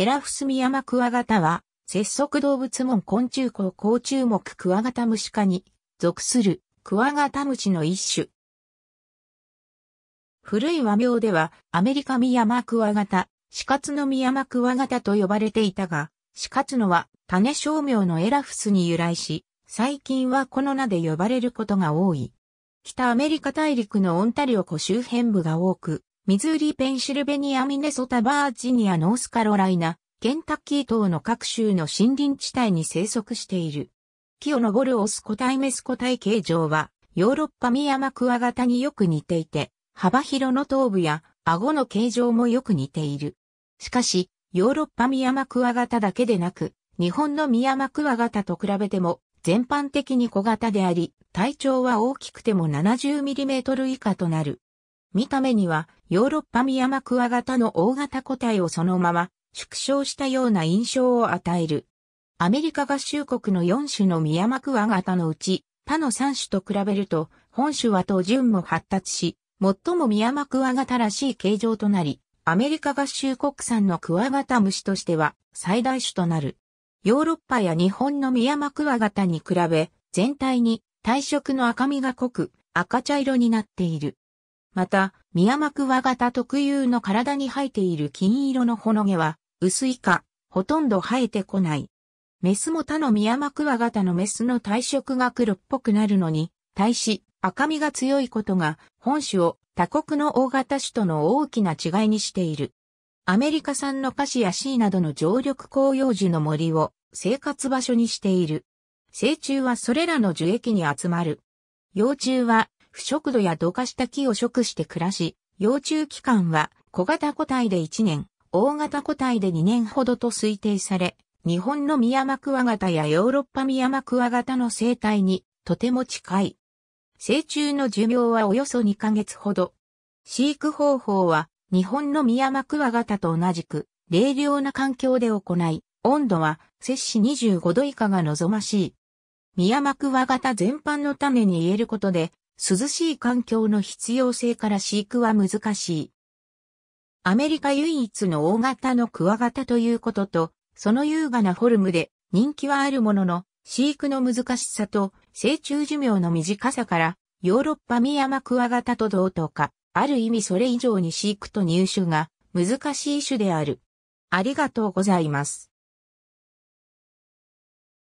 エラフスミヤマクワガタは、節足動物門昆虫孔甲虫目クワガタムシ科に属するクワガタムシの一種。古い和名ではアメリカミヤマクワガタ、死活のミヤマクワガタと呼ばれていたが、死活のは種商名のエラフスに由来し、最近はこの名で呼ばれることが多い。北アメリカ大陸のオンタリオ湖周辺部が多く、ミズーリ、ペンシルベニア、ミネソタ、バージニア、ノースカロライナ、ケンタッキー等の各州の森林地帯に生息している。木を登るオス個体メス個体形状は、ヨーロッパミヤマクワガタによく似ていて、幅広の頭部や顎の形状もよく似ている。しかし、ヨーロッパミヤマクワガタだけでなく、日本のミヤマクワガタと比べても、全般的に小型であり、体長は大きくても 70mm 以下となる。見た目には、ヨーロッパミヤマクワガタの大型個体をそのまま縮小したような印象を与える。アメリカ合衆国の4種のミヤマクワガタのうち、他の3種と比べると、本種はと順も発達し、最もミヤマクワガタらしい形状となり、アメリカ合衆国産のクワガタ虫としては最大種となる。ヨーロッパや日本のミヤマクワガタに比べ、全体に体色の赤みが濃く、赤茶色になっている。また、宮ワガ型特有の体に生えている金色のほの毛は、薄いか、ほとんど生えてこない。メスも他の宮ワガ型のメスの体色が黒っぽくなるのに、対し、赤みが強いことが、本種を他国の大型種との大きな違いにしている。アメリカ産のカシやシーなどの常緑広葉樹の森を生活場所にしている。成虫はそれらの樹液に集まる。幼虫は腐食土や土化した木を食して暮らし、幼虫期間は小型個体で1年、大型個体で2年ほどと推定され、日本のミヤマクワガタやヨーロッパミヤマクワガタの生態にとても近い。成虫の寿命はおよそ2ヶ月ほど。飼育方法は日本のミヤマクワガタと同じく冷涼な環境で行い、温度は摂氏25度以下が望ましい。ミヤマクワガタ全般の種に言えることで、涼しい環境の必要性から飼育は難しい。アメリカ唯一の大型のクワガタということと、その優雅なフォルムで人気はあるものの、飼育の難しさと成虫寿命の短さから、ヨーロッパミヤマクワガタと同等か、ある意味それ以上に飼育と入手が難しい種である。ありがとうございます。